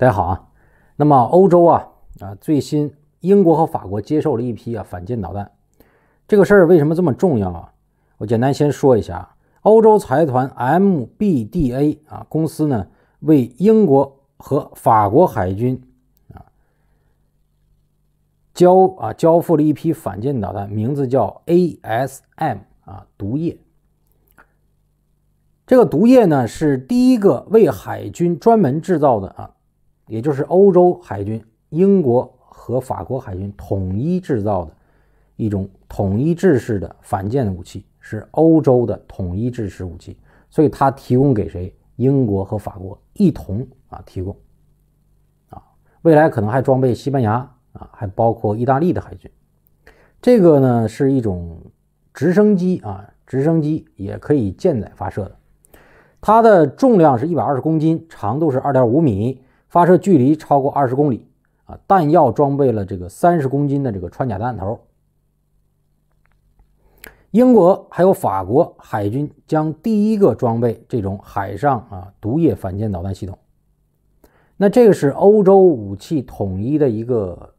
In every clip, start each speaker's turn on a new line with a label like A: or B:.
A: 大家好啊，那么欧洲啊啊最新，英国和法国接受了一批啊反舰导弹，这个事儿为什么这么重要啊？我简单先说一下啊，欧洲财团 MBDA 啊公司呢为英国和法国海军啊交啊交付了一批反舰导弹，名字叫 ASM 啊毒液。这个毒液呢是第一个为海军专门制造的啊。也就是欧洲海军，英国和法国海军统一制造的一种统一制式的反舰武器，是欧洲的统一制式武器，所以它提供给谁？英国和法国一同啊提供，啊，未来可能还装备西班牙啊，还包括意大利的海军。这个呢是一种直升机啊，直升机也可以舰载发射的，它的重量是一百二十公斤，长度是二点五米。发射距离超过二十公里，啊，弹药装备了这个三十公斤的这个穿甲弹头。英国还有法国海军将第一个装备这种海上啊毒液反舰导弹系统。那这个是欧洲武器统一的一个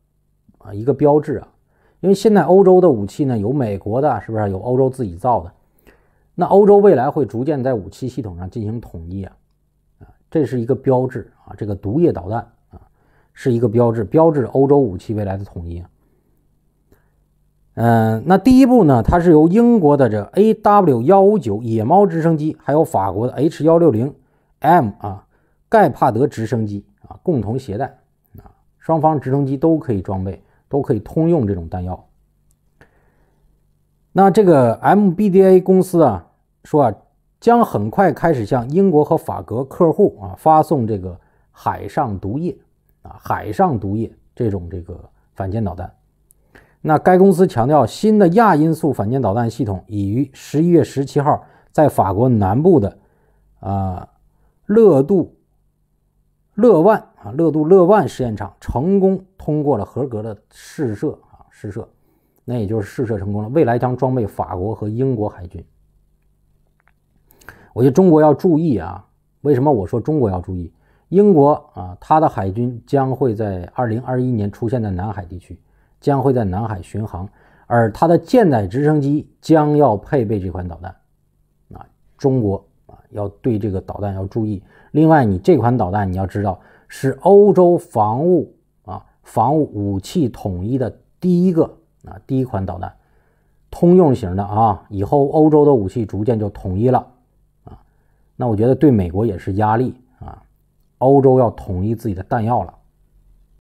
A: 啊一个标志啊，因为现在欧洲的武器呢，有美国的，是不是有欧洲自己造的？那欧洲未来会逐渐在武器系统上进行统一啊。这是一个标志啊，这个毒液导弹啊是一个标志，标志欧洲武器未来的统一。嗯，那第一步呢，它是由英国的这 A W 幺五九野猫直升机，还有法国的 H 幺六零 M 啊盖帕德直升机啊共同携带啊，双方直升机都可以装备，都可以通用这种弹药。那这个 MBDA 公司啊说啊。将很快开始向英国和法国客户啊发送这个海上毒液，啊海上毒液这种这个反舰导弹。那该公司强调，新的亚音速反舰导弹系统已于十一月十七号在法国南部的啊勒杜勒万啊勒杜勒万试验场成功通过了合格的试射啊试射，那也就是试射成功了。未来将装备法国和英国海军。我觉得中国要注意啊！为什么我说中国要注意？英国啊，它的海军将会在二零二一年出现在南海地区，将会在南海巡航，而它的舰载直升机将要配备这款导弹。啊，中国啊，要对这个导弹要注意。另外，你这款导弹你要知道是欧洲防务啊防务武器统一的第一个啊第一款导弹，通用型的啊，以后欧洲的武器逐渐就统一了。那我觉得对美国也是压力啊，欧洲要统一自己的弹药了。